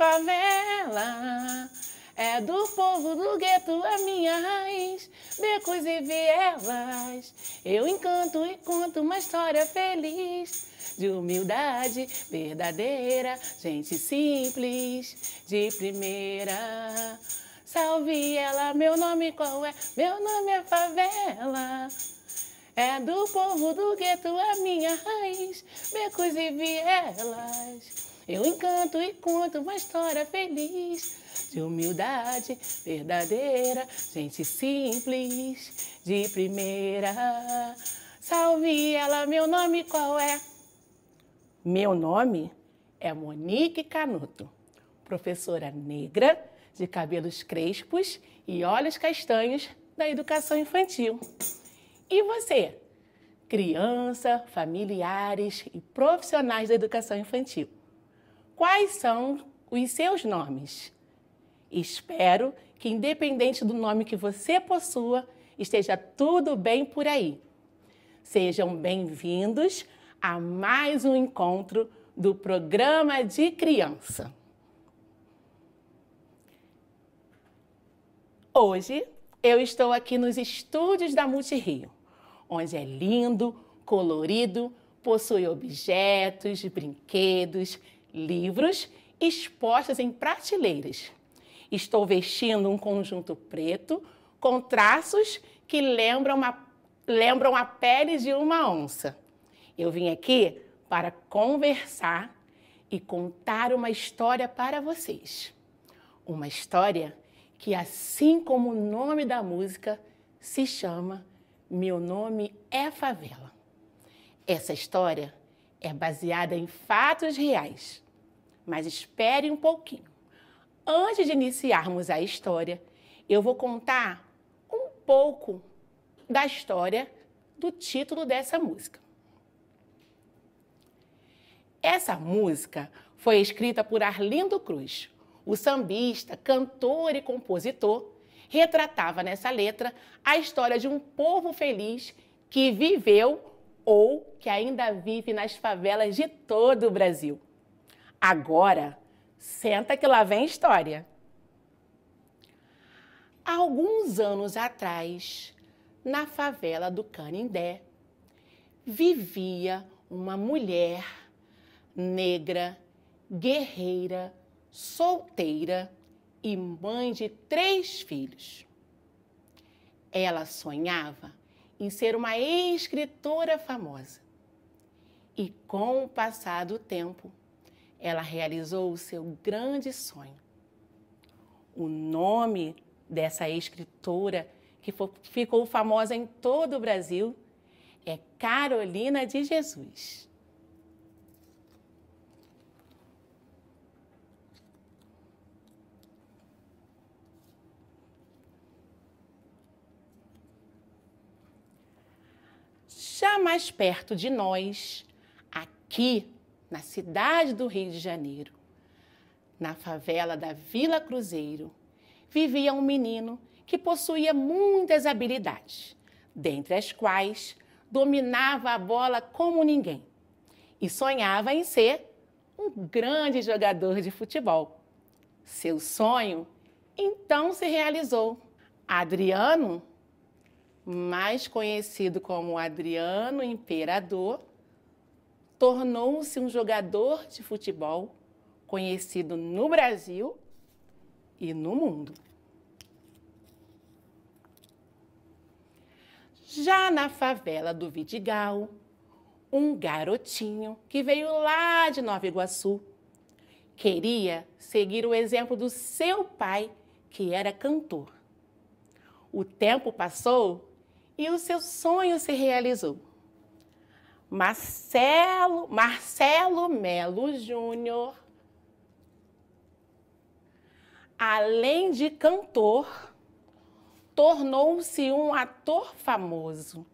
favela. É do povo do gueto a minha raiz, becos e vielas. Eu encanto e conto uma história feliz de humildade verdadeira, gente simples de primeira. Salve ela, meu nome qual é? Meu nome é favela. É do povo do gueto a minha raiz, becos e vielas. Eu encanto e conto uma história feliz de humildade verdadeira, gente simples de primeira. Salve ela, meu nome qual é? Meu nome é Monique Canuto, professora negra de cabelos crespos e olhos castanhos da educação infantil. E você, criança, familiares e profissionais da educação infantil? quais são os seus nomes. Espero que, independente do nome que você possua, esteja tudo bem por aí. Sejam bem-vindos a mais um encontro do programa de criança. Hoje eu estou aqui nos estúdios da Multirio, onde é lindo, colorido, possui objetos, brinquedos, livros expostos em prateleiras. Estou vestindo um conjunto preto com traços que lembram, uma, lembram a pele de uma onça. Eu vim aqui para conversar e contar uma história para vocês. Uma história que, assim como o nome da música, se chama Meu Nome é Favela. Essa história é baseada em fatos reais. Mas espere um pouquinho. Antes de iniciarmos a história, eu vou contar um pouco da história do título dessa música. Essa música foi escrita por Arlindo Cruz. O sambista, cantor e compositor retratava nessa letra a história de um povo feliz que viveu ou que ainda vive nas favelas de todo o Brasil. Agora, senta que lá vem história. Há alguns anos atrás, na favela do Canindé, vivia uma mulher negra, guerreira, solteira e mãe de três filhos. Ela sonhava em ser uma escritora famosa. E com o passar do tempo, ela realizou o seu grande sonho. O nome dessa escritora, que ficou famosa em todo o Brasil, é Carolina de Jesus. mais perto de nós, aqui na cidade do Rio de Janeiro, na favela da Vila Cruzeiro, vivia um menino que possuía muitas habilidades, dentre as quais dominava a bola como ninguém e sonhava em ser um grande jogador de futebol. Seu sonho então se realizou. Adriano mais conhecido como Adriano Imperador, tornou-se um jogador de futebol conhecido no Brasil e no mundo. Já na favela do Vidigal, um garotinho que veio lá de Nova Iguaçu queria seguir o exemplo do seu pai, que era cantor. O tempo passou e o seu sonho se realizou. Marcelo, Marcelo Melo Júnior, além de cantor, tornou-se um ator famoso,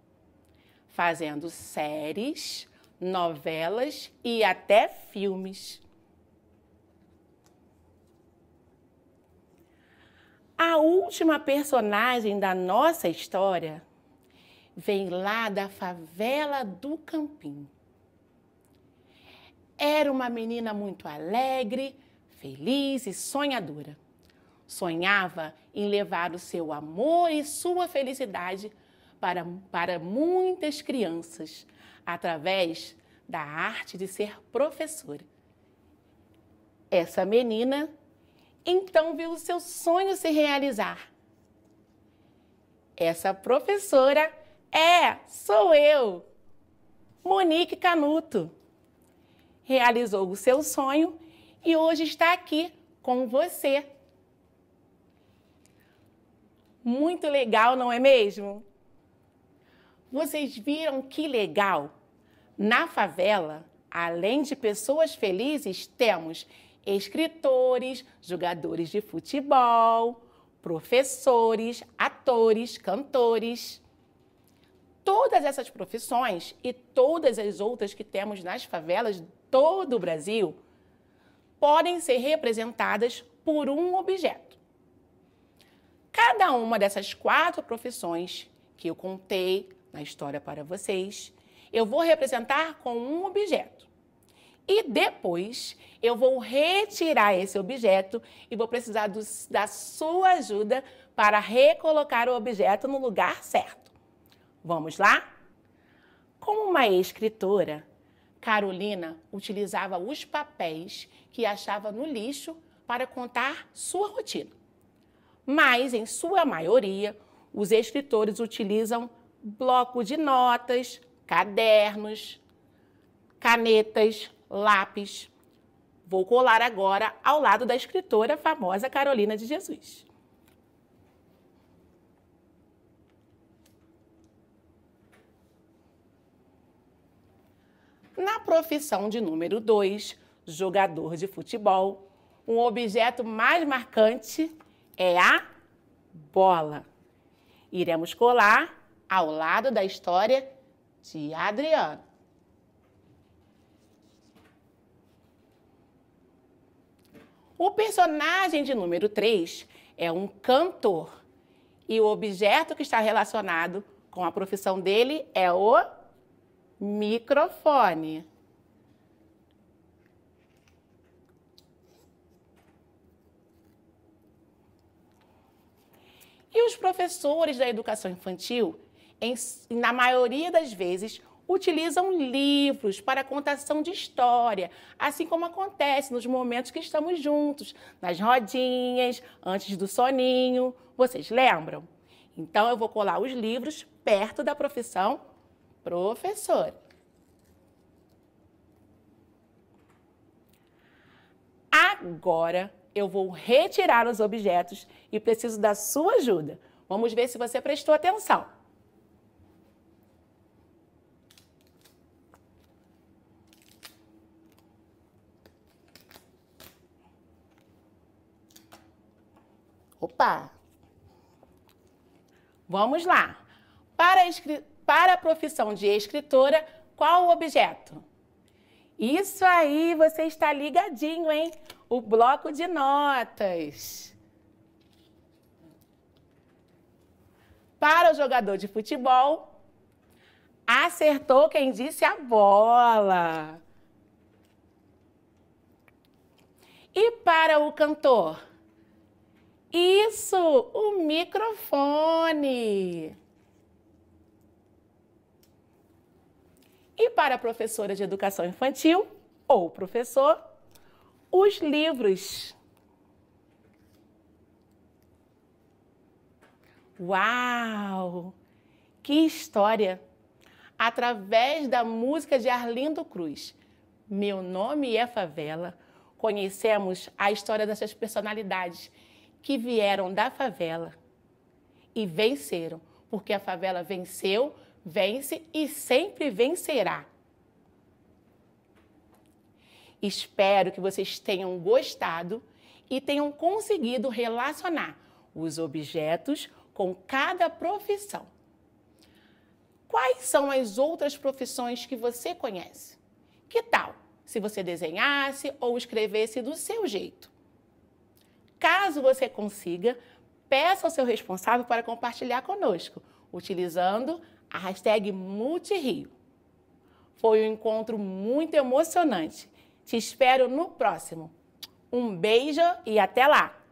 fazendo séries, novelas e até filmes. A última personagem da nossa história vem lá da favela do Campim. Era uma menina muito alegre, feliz e sonhadora. Sonhava em levar o seu amor e sua felicidade para, para muitas crianças através da arte de ser professora. Essa menina então viu o seu sonho se realizar. Essa professora é, sou eu, Monique Canuto. Realizou o seu sonho e hoje está aqui com você. Muito legal, não é mesmo? Vocês viram que legal? Na favela, além de pessoas felizes, temos escritores, jogadores de futebol, professores, atores, cantores todas essas profissões e todas as outras que temos nas favelas todo o Brasil podem ser representadas por um objeto. Cada uma dessas quatro profissões que eu contei na história para vocês, eu vou representar com um objeto. E depois eu vou retirar esse objeto e vou precisar do, da sua ajuda para recolocar o objeto no lugar certo. Vamos lá? Como uma escritora, Carolina utilizava os papéis que achava no lixo para contar sua rotina. Mas, em sua maioria, os escritores utilizam bloco de notas, cadernos, canetas, lápis. Vou colar agora ao lado da escritora famosa Carolina de Jesus. Na profissão de número 2, jogador de futebol, um objeto mais marcante é a bola. Iremos colar ao lado da história de Adriano. O personagem de número 3 é um cantor e o objeto que está relacionado com a profissão dele é o microfone. E os professores da educação infantil, em, na maioria das vezes, utilizam livros para contação de história, assim como acontece nos momentos que estamos juntos, nas rodinhas, antes do soninho. Vocês lembram? Então eu vou colar os livros perto da profissão professor. Agora eu vou retirar os objetos e preciso da sua ajuda. Vamos ver se você prestou atenção. Opa! Vamos lá. Para, para a profissão de escritora, qual o objeto? Isso aí, você está ligadinho, hein? O bloco de notas. Para o jogador de futebol, acertou quem disse a bola. E para o cantor? Isso, o microfone. E para a professora de educação infantil ou professor, os livros. Uau! Que história! Através da música de Arlindo Cruz, Meu Nome é Favela, conhecemos a história dessas personalidades que vieram da favela e venceram, porque a favela venceu vence e sempre vencerá. Espero que vocês tenham gostado e tenham conseguido relacionar os objetos com cada profissão. Quais são as outras profissões que você conhece? Que tal se você desenhasse ou escrevesse do seu jeito? Caso você consiga, peça ao seu responsável para compartilhar conosco, utilizando a hashtag Multirio. Foi um encontro muito emocionante. Te espero no próximo. Um beijo e até lá!